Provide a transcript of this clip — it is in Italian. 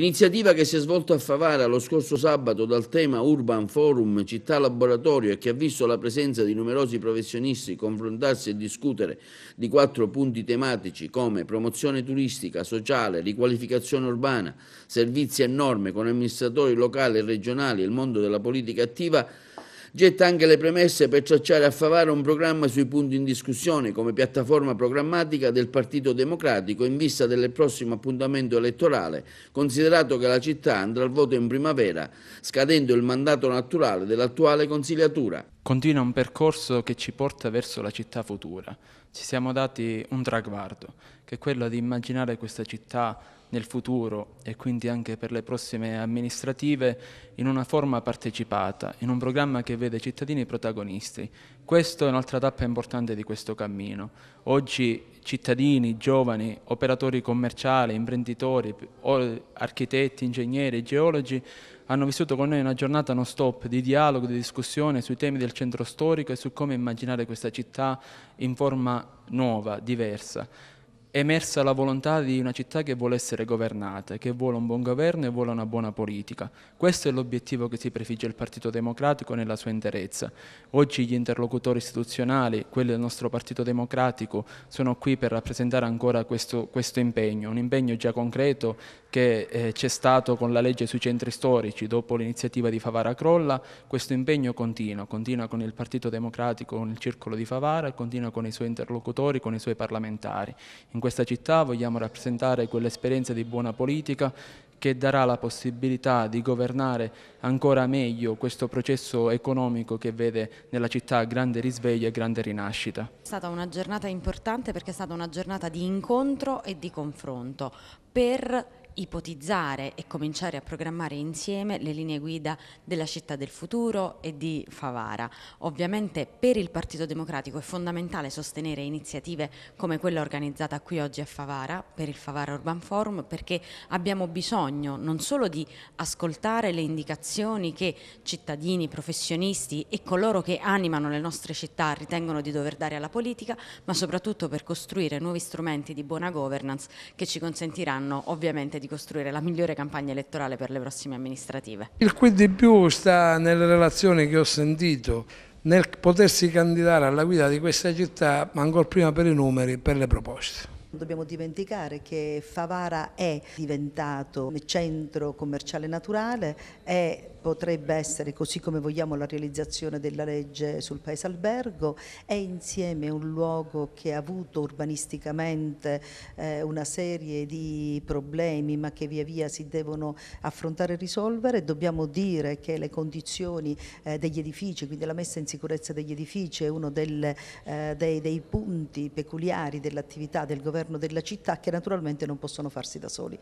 L'iniziativa che si è svolta a Favara lo scorso sabato dal tema Urban Forum Città Laboratorio e che ha visto la presenza di numerosi professionisti confrontarsi e discutere di quattro punti tematici come promozione turistica, sociale, riqualificazione urbana, servizi e norme con amministratori locali e regionali e il mondo della politica attiva Getta anche le premesse per tracciare a Favaro un programma sui punti in discussione come piattaforma programmatica del Partito Democratico in vista del prossimo appuntamento elettorale, considerato che la città andrà al voto in primavera, scadendo il mandato naturale dell'attuale consigliatura. Continua un percorso che ci porta verso la città futura. Ci siamo dati un traguardo, che è quello di immaginare questa città nel futuro e quindi anche per le prossime amministrative in una forma partecipata, in un programma che vede i cittadini protagonisti. Questa è un'altra tappa importante di questo cammino. Oggi cittadini, giovani, operatori commerciali, imprenditori, architetti, ingegneri, geologi hanno vissuto con noi una giornata non stop di dialogo, di discussione sui temi del centro storico e su come immaginare questa città in forma nuova, diversa. emersa la volontà di una città che vuole essere governata, che vuole un buon governo e vuole una buona politica. Questo è l'obiettivo che si prefigge il Partito Democratico nella sua interezza. Oggi gli interlocutori istituzionali, quelli del nostro Partito Democratico, sono qui per rappresentare ancora questo, questo impegno, un impegno già concreto che eh, c'è stato con la legge sui centri storici dopo l'iniziativa di Favara Crolla, questo impegno continua, continua con il Partito Democratico, con il Circolo di Favara, e continua con i suoi interlocutori, con i suoi parlamentari. In questa città vogliamo rappresentare quell'esperienza di buona politica che darà la possibilità di governare ancora meglio questo processo economico che vede nella città grande risveglio e grande rinascita. È stata una giornata importante perché è stata una giornata di incontro e di confronto per ipotizzare e cominciare a programmare insieme le linee guida della città del futuro e di Favara. Ovviamente per il Partito Democratico è fondamentale sostenere iniziative come quella organizzata qui oggi a Favara, per il Favara Urban Forum, perché abbiamo bisogno non solo di ascoltare le indicazioni che cittadini, professionisti e coloro che animano le nostre città ritengono di dover dare alla politica, ma soprattutto per costruire nuovi strumenti di buona governance che ci consentiranno ovviamente di costruire la migliore campagna elettorale per le prossime amministrative. Il qui di più sta nelle relazioni che ho sentito, nel potersi candidare alla guida di questa città, ma ancora prima per i numeri, per le proposte. Non dobbiamo dimenticare che Favara è diventato centro commerciale naturale, e potrebbe essere, così come vogliamo la realizzazione della legge sul paese albergo, è insieme un luogo che ha avuto urbanisticamente eh, una serie di problemi ma che via via si devono affrontare e risolvere. Dobbiamo dire che le condizioni eh, degli edifici, quindi la messa in sicurezza degli edifici è uno del, eh, dei, dei punti peculiari dell'attività del governo governo della città che naturalmente non possono farsi da soli.